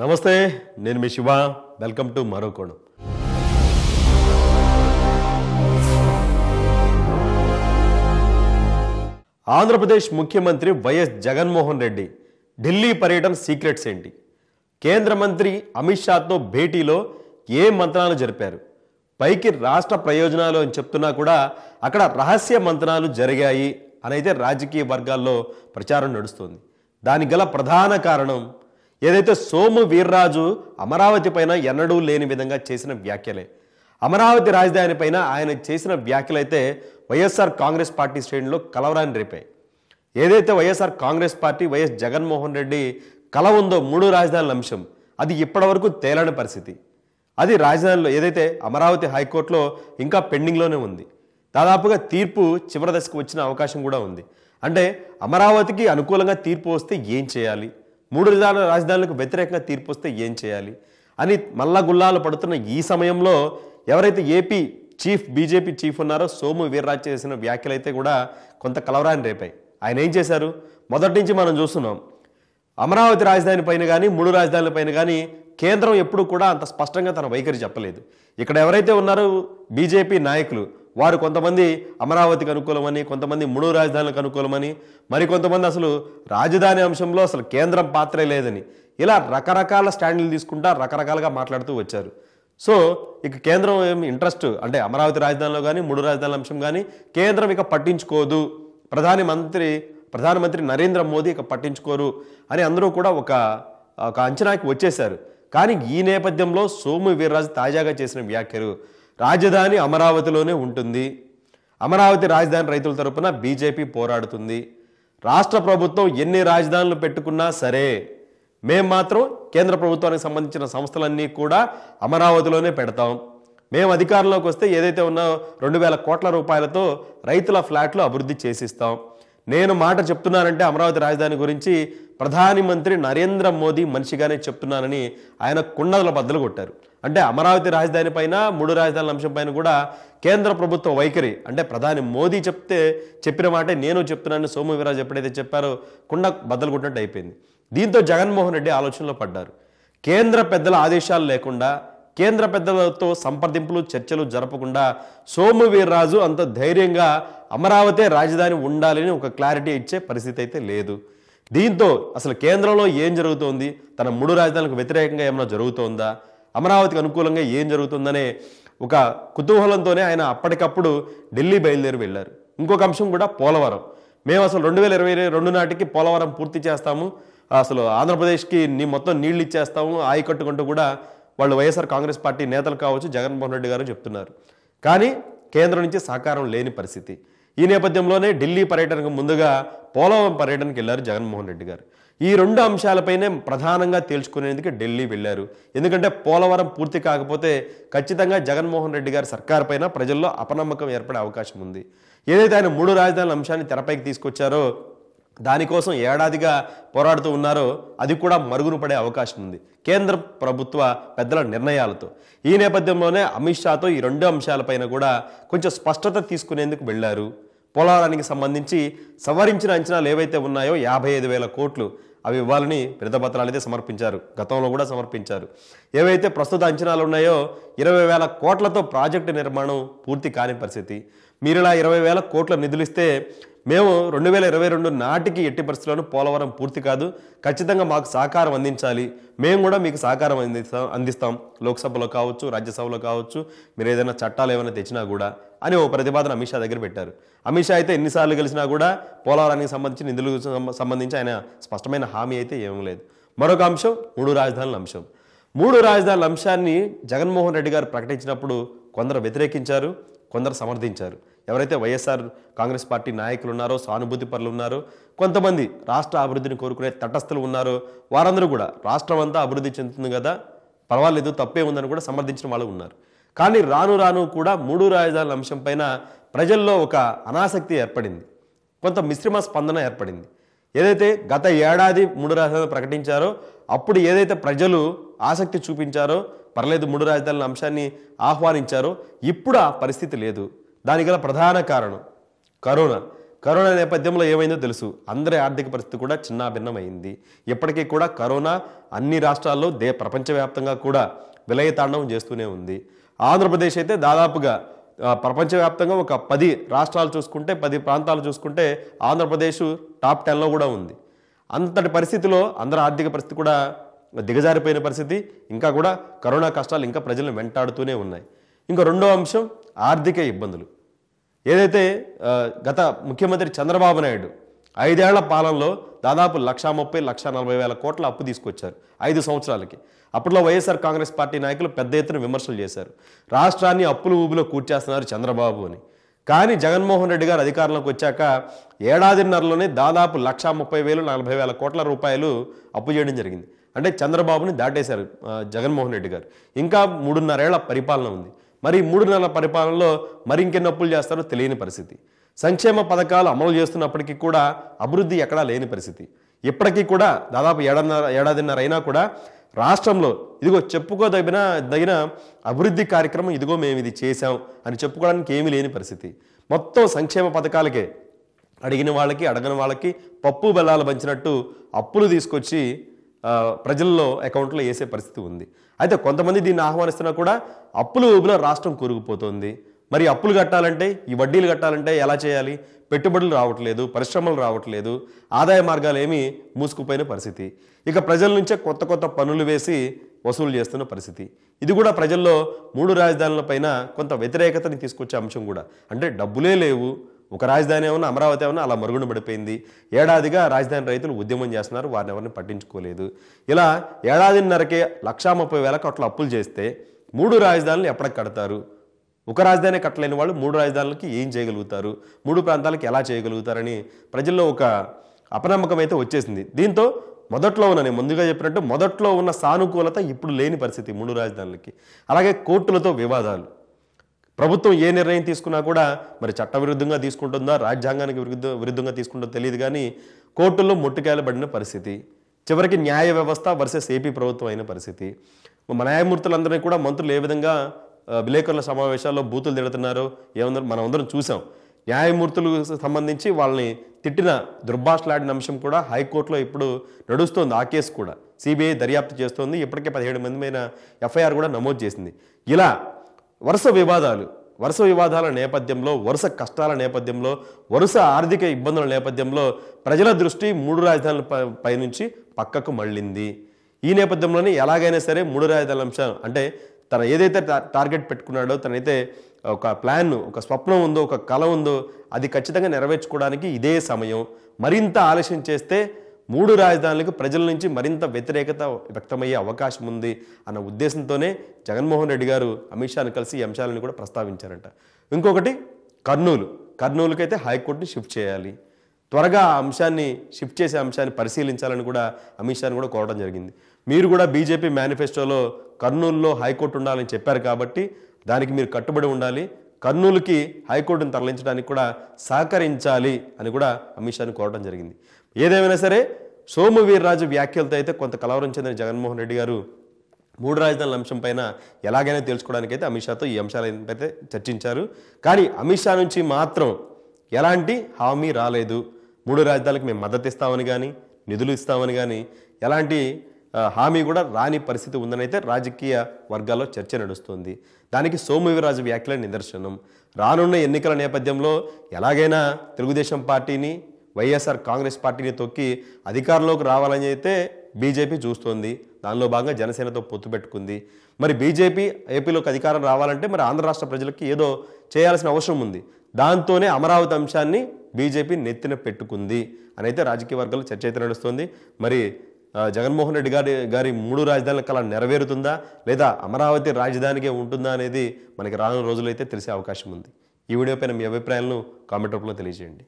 నమస్తే నేను మీ Shiva welcome to మరో కోణం ఆంధ్రప్రదేశ్ ముఖ్యమంత్రి వైఎస్ జగన్మోహన్ రెడ్డి ఢిల్లీ పర్యటన సీక్రెట్స్ ఏంటి కేంద్ర మంత్రి అమిత్ షాతో భేటీలో ఏ మంత్రాలు జరిపారు పైకి రాష్ట్ర ప్రయోజనాలు అని చెప్తున్నా కూడా అక్కడ రహస్య మంత్రాలు జరిగాయి అనైతే రాజకీయ వర్గాల్లో ప్రచారం నడుస్తుంది దానికి గల ప్రధాన కారణం ఏదైతే సోము వీర్రాజు అమరావతి పైన ఎన్నడూ లేని విధంగా చేసిన వ్యాఖ్యలే అమరావతి రాజధాని పైన ఆయన చేసిన వ్యాఖ్యలైతే వైఎస్ఆర్ కాంగ్రెస్ పార్టీ శ్రేణిలో కలవరాన్ని రేపాయి ఏదైతే YSR Congress party YS Jaganmohan Reddy కల ఉందో మూడు రాజధానుల అంశం అది ఇప్పటివరకు తేలని పరిస్థితి అది రాజధానిలో ఏదైతే అమరావతి హైకోర్టులో ఇంకా పెండింగ్లోనే ఉంది దాదాపుగా తీర్పు చివరి దశకు వచ్చిన అవకాశం కూడా ఉంది అంటే అమరావతికి అనుకూలంగా తీర్పు వస్తే ఏం చేయాలి మూడు విధాన రాజధానులకు వ్యతిరేకంగా తీర్పు వస్తే ఏం చేయాలి అని మల్ల గుల్లాలు పడుతున్న ఈ సమయంలో ఎవరైతే ఏపీ చీఫ్ బీజేపీ చీఫ్ ఉన్నారో సోము వీర్రాజ్ చేసిన వ్యాఖ్యలైతే కూడా కొంత కలవరాన్ని రేపాయి ఆయన ఏం చేశారు మొదటి నుంచి మనం చూస్తున్నాం అమరావతి రాజధాని పైన కానీ మూడు రాజధానుల పైన కానీ కేంద్రం ఎప్పుడు కూడా అంత స్పష్టంగా తన వైఖరి చెప్పలేదు ఇక్కడ ఎవరైతే ఉన్నారో బీజేపీ నాయకులు వారు కొంతమంది అమరావతికి అనుకూలమని కొంతమంది మూడు రాజధానులకు అనుకూలమని మరికొంతమంది అసలు రాజధాని అంశంలో అసలు కేంద్రం పాత్రే లేదని ఇలా రకరకాల స్టాండ్లు తీసుకుంటా రకరకాలుగా మాట్లాడుతూ వచ్చారు సో ఇక కేంద్రం ఏం ఇంట్రెస్ట్ అంటే అమరావతి రాజధానిలో కానీ మూడు రాజధానుల అంశం కానీ కేంద్రం ఇక పట్టించుకోదు ప్రధాని మంత్రి ప్రధానమంత్రి నరేంద్ర మోదీ ఇక పట్టించుకోరు అని అందరూ కూడా ఒక ఒక అంచనాకి వచ్చేశారు కానీ ఈ నేపథ్యంలో సోము వీర్రాజు తాజాగా చేసిన వ్యాఖ్యలు రాజధాని అమరావతిలోనే ఉంటుంది అమరావతి రాజధాని రైతుల తరపున బీజేపీ పోరాడుతుంది రాష్ట్ర ప్రభుత్వం ఎన్ని రాజధానులు పెట్టుకున్నా సరే మేము మాత్రం కేంద్ర ప్రభుత్వానికి సంబంధించిన సంస్థలన్నీ కూడా అమరావతిలోనే పెడతాం మేము అధికారంలోకి వస్తే ఏదైతే ఉన్న రెండు వేల కోట్ల రూపాయలతో రైతుల ఫ్లాట్లు అభివృద్ధి చేసిస్తాం నేను మాట చెప్తున్నానంటే అమరావతి రాజధాని గురించి ప్రధానమంత్రి నరేంద్ర మోదీ మనిషిగానే చెప్తున్నానని ఆయన కుండల బద్దలు కొట్టారు అంటే అమరావతి రాజధాని పైన మూడు రాజధానుల అంశం పైన కూడా కేంద్ర ప్రభుత్వ వైఖరి అంటే ప్రధాని మోదీ చెప్తే చెప్పిన మాటే నేను చెప్తున్నాను సోము వీరాజు ఎప్పుడైతే చెప్పారో కుండ బద్దలు కొట్టినట్టు అయిపోయింది దీంతో జగన్మోహన్ రెడ్డి ఆలోచనలో పడ్డారు కేంద్ర పెద్దల ఆదేశాలు లేకుండా కేంద్ర పెద్దలతో సంప్రదింపులు చర్చలు జరపకుండా సోము వీర్రాజు అంత ధైర్యంగా అమరావతి రాజధాని ఉండాలని ఒక క్లారిటీ ఇచ్చే పరిస్థితి అయితే లేదు దీంతో అసలు కేంద్రంలో ఏం జరుగుతోంది తన మూడు రాజధానులకు వ్యతిరేకంగా ఏమైనా జరుగుతోందా అమరావతికి అనుకూలంగా ఏం జరుగుతుందనే ఒక కుతూహలంతోనే ఆయన అప్పటికప్పుడు ఢిల్లీ బయలుదేరి వెళ్ళారు ఇంకొక అంశం కూడా పోలవరం మేము అసలు రెండు వేల ఇరవై రెండు నాటికి పోలవరం పూర్తి చేస్తాము అసలు ఆంధ్రప్రదేశ్కి నీ మొత్తం నీళ్ళు ఇచ్చేస్తాము ఆయకట్టుకుంటూ కూడా వాళ్ళు వైఎస్ఆర్ కాంగ్రెస్ పార్టీ నేతలు కావచ్చు జగన్మోహన్ రెడ్డి గారు చెప్తున్నారు కానీ కేంద్రం నుంచి సహకారం లేని పరిస్థితి ఈ నేపథ్యంలోనే ఢిల్లీ పర్యటనకు ముందుగా పోలవరం పర్యటనకు వెళ్ళారు జగన్మోహన్ రెడ్డి గారు ఈ రెండు అంశాలపైనే ప్రధానంగా తేల్చుకునేందుకు ఢిల్లీ వెళ్ళారు ఎందుకంటే పోలవరం పూర్తి కాకపోతే ఖచ్చితంగా జగన్మోహన్ రెడ్డి గారి సర్కార్ పైన ప్రజల్లో అపనమ్మకం ఏర్పడే అవకాశం ఉంది ఏదైతే ఆయన మూడు రాజధానుల అంశాన్ని తెరపైకి తీసుకొచ్చారో దానికోసం ఏడాదిగా పోరాడుతూ ఉన్నారో అది కూడా మరుగున పడే అవకాశం ఉంది కేంద్ర ప్రభుత్వ పెద్దల నిర్ణయాలతో ఈ నేపథ్యంలోనే అమిత్ షాతో ఈ రెండు అంశాలపైన కూడా కొంచెం స్పష్టత తీసుకునేందుకు వెళ్ళారు పోలవరానికి సంబంధించి సవరించిన అంచనాలు ఏవైతే ఉన్నాయో యాభై ఐదు వేల కోట్లు అవి ఇవ్వాలని విరుద్ధపత్రాలు అయితే సమర్పించారు గతంలో కూడా సమర్పించారు ఏవైతే ప్రస్తుత అంచనాలు ఉన్నాయో ఇరవై వేల కోట్లతో ప్రాజెక్టు నిర్మాణం పూర్తి కాని పరిస్థితి మీరు ఇలా ఇరవై వేల కోట్ల నిధులిస్తే మేము రెండు వేల ఇరవై రెండు నాటికి ఎట్టి పరిస్థితుల్లోనూ పోలవరం పూర్తి కాదు ఖచ్చితంగా మాకు సహకారం అందించాలి మేము కూడా మీకు సహకారం అందిస్తాం అందిస్తాం లోక్సభలో కావచ్చు రాజ్యసభలో కావచ్చు మీరు ఏదైనా చట్టాలు ఏమైనా తెచ్చినా కూడా అని ఓ ప్రతిపాదన అమిత్ షా దగ్గర పెట్టారు అమిత్ షా అయితే ఎన్నిసార్లు కలిసినా కూడా పోలవరానికి సంబంధించి నిధులు సంబంధించి ఆయన స్పష్టమైన హామీ అయితే ఏమీ లేదు మరొక అంశం మూడు రాజధానుల అంశం మూడు రాజధానుల అంశాన్ని జగన్మోహన్ రెడ్డి గారు ప్రకటించినప్పుడు కొందరు వ్యతిరేకించారు కొందరు సమర్థించారు ఎవరైతే వైఎస్ఆర్ కాంగ్రెస్ పార్టీ నాయకులు ఉన్నారో సానుభూతి పరులు ఉన్నారో కొంతమంది రాష్ట్ర అభివృద్ధిని కోరుకునే తటస్థులు ఉన్నారో వారందరూ కూడా రాష్ట్రం అంతా అభివృద్ధి చెందుతుంది కదా పర్వాలేదు తప్పే ఉందని కూడా సమర్థించిన వాళ్ళు ఉన్నారు కానీ రాను రాను కూడా మూడు రాజధానుల అంశం పైన ప్రజల్లో ఒక అనాసక్తి ఏర్పడింది కొంత మిశ్రమ స్పందన ఏర్పడింది ఏదైతే గత ఏడాది మూడు రాజధానులు ప్రకటించారో అప్పుడు ఏదైతే ప్రజలు ఆసక్తి చూపించారో పర్లేదు మూడు రాజధానుల అంశాన్ని ఆహ్వానించారో ఇప్పుడు ఆ పరిస్థితి లేదు దానికి గల ప్రధాన కారణం కరోనా కరోనా నేపథ్యంలో ఏమైందో తెలుసు అందరి ఆర్థిక పరిస్థితి కూడా చిన్నాభిన్నమైంది ఇప్పటికీ కూడా కరోనా అన్ని రాష్ట్రాల్లో దే ప్రపంచవ్యాప్తంగా కూడా విలయతాండవం చేస్తూనే ఉంది ఆంధ్రప్రదేశ్ అయితే దాదాపుగా ప్రపంచవ్యాప్తంగా ఒక పది రాష్ట్రాలు చూసుకుంటే పది ప్రాంతాలు చూసుకుంటే ఆంధ్రప్రదేశ్ టాప్ టెన్లో కూడా ఉంది అంతటి పరిస్థితిలో అందరి ఆర్థిక పరిస్థితి కూడా దిగజారిపోయిన పరిస్థితి ఇంకా కూడా కరోనా కష్టాలు ఇంకా ప్రజలను వెంటాడుతూనే ఉన్నాయి ఇంకా రెండో అంశం ఆర్థిక ఇబ్బందులు ఏదైతే గత ముఖ్యమంత్రి చంద్రబాబు నాయుడు ఐదేళ్ల పాలనలో దాదాపు లక్షా ముప్పై లక్షా నలభై వేల కోట్ల అప్పు తీసుకొచ్చారు ఐదు సంవత్సరాలకి అప్పట్లో వైఎస్ఆర్ కాంగ్రెస్ పార్టీ నాయకులు పెద్ద ఎత్తున విమర్శలు చేశారు రాష్ట్రాన్ని అప్పుల ఊబిలో కూర్చేస్తున్నారు చంద్రబాబు అని కానీ జగన్మోహన్ రెడ్డి గారు అధికారంలోకి వచ్చాక ఏడాదిన్నరలోనే దాదాపు లక్షా ముప్పై వేలు నలభై వేల కోట్ల రూపాయలు అప్పు చేయడం జరిగింది అంటే చంద్రబాబుని దాటేశారు జగన్మోహన్ రెడ్డి గారు ఇంకా మూడున్నరేళ్ల పరిపాలన ఉంది మరి మూడున్నర పరిపాలనలో మరి ఇంకెన్ని అప్పులు చేస్తారో తెలియని పరిస్థితి సంక్షేమ పథకాలు అమలు చేస్తున్నప్పటికీ కూడా అభివృద్ధి ఎక్కడా లేని పరిస్థితి ఇప్పటికీ కూడా దాదాపు ఏడన్నర ఏడాదిన్నర అయినా కూడా రాష్ట్రంలో ఇదిగో చెప్పుకోదగిన దగిన అభివృద్ధి కార్యక్రమం ఇదిగో మేము ఇది చేశాం అని చెప్పుకోవడానికి ఏమీ లేని పరిస్థితి మొత్తం సంక్షేమ పథకాలకే అడిగిన వాళ్ళకి అడగని వాళ్ళకి పప్పు బెల్లాలు పంచినట్టు అప్పులు తీసుకొచ్చి ప్రజల్లో అకౌంట్లో వేసే పరిస్థితి ఉంది అయితే కొంతమంది దీన్ని ఆహ్వానిస్తున్నా కూడా అప్పులు ఊబిలో రాష్ట్రం కూరుకుపోతుంది మరి అప్పులు కట్టాలంటే ఈ వడ్డీలు కట్టాలంటే ఎలా చేయాలి పెట్టుబడులు రావట్లేదు పరిశ్రమలు రావట్లేదు ఆదాయ మార్గాలు ఏమీ మూసుకుపోయిన పరిస్థితి ఇక ప్రజల నుంచే కొత్త కొత్త పనులు వేసి వసూలు చేస్తున్న పరిస్థితి ఇది కూడా ప్రజల్లో మూడు రాజధానులపైన కొంత వ్యతిరేకతని తీసుకొచ్చే అంశం కూడా అంటే డబ్బులే లేవు ఒక రాజధాని ఏమన్నా అమరావతి ఏమన్నా అలా మరుగున పడిపోయింది ఏడాదిగా రాజధాని రైతులు ఉద్యమం చేస్తున్నారు వారిని ఎవరిని పట్టించుకోలేదు ఇలా ఏడాదిన్నరకే లక్షా ముప్పై వేల కోట్ల అప్పులు చేస్తే మూడు రాజధానులు ఎప్పటికి కడతారు ఒక రాజధాని కట్టలేని వాళ్ళు మూడు రాజధానులకి ఏం చేయగలుగుతారు మూడు ప్రాంతాలకు ఎలా చేయగలుగుతారని ప్రజల్లో ఒక అపనమ్మకం అయితే వచ్చేసింది దీంతో మొదట్లో ఉన్న నేను ముందుగా చెప్పినట్టు మొదట్లో ఉన్న సానుకూలత ఇప్పుడు లేని పరిస్థితి మూడు రాజధానులకి అలాగే కోర్టులతో వివాదాలు ప్రభుత్వం ఏ నిర్ణయం తీసుకున్నా కూడా మరి చట్టవిరుద్ధంగా తీసుకుంటుందా రాజ్యాంగానికి విరుద్ధ విరుద్ధంగా తీసుకుంటుందో తెలియదు కానీ కోర్టుల్లో ముట్టుకాయలు పడిన పరిస్థితి చివరికి న్యాయ వ్యవస్థ వర్సెస్ ఏపీ ప్రభుత్వం అయిన పరిస్థితి న్యాయమూర్తులందరినీ కూడా మంత్రులు ఏ విధంగా విలేకరుల సమావేశాల్లో బూతులు తిడుతున్నారు ఏమందరూ మనం అందరం చూసాం న్యాయమూర్తులకు సంబంధించి వాళ్ళని తిట్టిన దుర్భాషలాడిన అంశం కూడా హైకోర్టులో ఇప్పుడు నడుస్తోంది ఆ కేసు కూడా సిబిఐ దర్యాప్తు చేస్తోంది ఇప్పటికే పదిహేడు మంది మీద ఎఫ్ఐఆర్ కూడా నమోదు చేసింది ఇలా వరుస వివాదాలు వరుస వివాదాల నేపథ్యంలో వరుస కష్టాల నేపథ్యంలో వరుస ఆర్థిక ఇబ్బందుల నేపథ్యంలో ప్రజల దృష్టి మూడు రాజధానుల పైనుంచి పక్కకు మళ్ళింది ఈ నేపథ్యంలోనే ఎలాగైనా సరే మూడు రాజధానుల అంశం అంటే తన ఏదైతే టార్గెట్ పెట్టుకున్నాడో తనైతే ఒక ప్లాన్ ఒక స్వప్నం ఉందో ఒక కళ ఉందో అది ఖచ్చితంగా నెరవేర్చుకోవడానికి ఇదే సమయం మరింత ఆలస్యం చేస్తే మూడు రాజధానులకు ప్రజల నుంచి మరింత వ్యతిరేకత వ్యక్తమయ్యే అవకాశం ఉంది అన్న ఉద్దేశంతోనే జగన్మోహన్ రెడ్డి గారు అమిత్ షాను కలిసి ఈ అంశాలను కూడా ప్రస్తావించారంట ఇంకొకటి కర్నూలు కర్నూలుకైతే హైకోర్టుని షిఫ్ట్ చేయాలి త్వరగా ఆ అంశాన్ని షిఫ్ట్ చేసే అంశాన్ని పరిశీలించాలని కూడా అమిత్ షాను కూడా కోరడం జరిగింది మీరు కూడా బీజేపీ మేనిఫెస్టోలో కర్నూలులో హైకోర్టు ఉండాలని చెప్పారు కాబట్టి దానికి మీరు కట్టుబడి ఉండాలి కర్నూలుకి హైకోర్టును తరలించడానికి కూడా సహకరించాలి అని కూడా అమిత్ షాను కోరడం జరిగింది ఏదేమైనా సరే సోమవీర్రాజు వ్యాఖ్యలతో అయితే కొంత కలవరం చెందిన జగన్మోహన్ రెడ్డి గారు మూడు రాజధానుల అంశం పైన ఎలాగైనా అయితే అమిత్ షాతో ఈ అంశాలైతే చర్చించారు కానీ అమిత్ షా నుంచి మాత్రం ఎలాంటి హామీ రాలేదు మూడు రాజధానులకు మేము మద్దతు ఇస్తామని కానీ నిధులు ఇస్తామని కానీ ఎలాంటి హామీ కూడా రాని పరిస్థితి ఉందని అయితే రాజకీయ వర్గాల్లో చర్చ నడుస్తుంది దానికి సోమవీరాజు వ్యాఖ్యల నిదర్శనం రానున్న ఎన్నికల నేపథ్యంలో ఎలాగైనా తెలుగుదేశం పార్టీని వైఎస్ఆర్ కాంగ్రెస్ పార్టీని తొక్కి అధికారంలోకి రావాలని అయితే బీజేపీ చూస్తోంది దానిలో భాగంగా జనసేనతో పొత్తు పెట్టుకుంది మరి బీజేపీ ఏపీలోకి అధికారం రావాలంటే మరి ఆంధ్ర రాష్ట్ర ప్రజలకి ఏదో చేయాల్సిన అవసరం ఉంది దాంతోనే అమరావతి అంశాన్ని బీజేపీ నెత్తిన పెట్టుకుంది అని అయితే రాజకీయ వర్గాల్లో చర్చ అయితే నడుస్తుంది మరి జగన్మోహన్ రెడ్డి గారి గారి మూడు రాజధానుల కళ నెరవేరుతుందా లేదా అమరావతి రాజధానికే ఉంటుందా అనేది మనకి రానున్న రోజులైతే తెలిసే అవకాశం ఉంది ఈ వీడియో పైన మీ అభిప్రాయాలను కామెంట్ రూపంలో తెలియజేయండి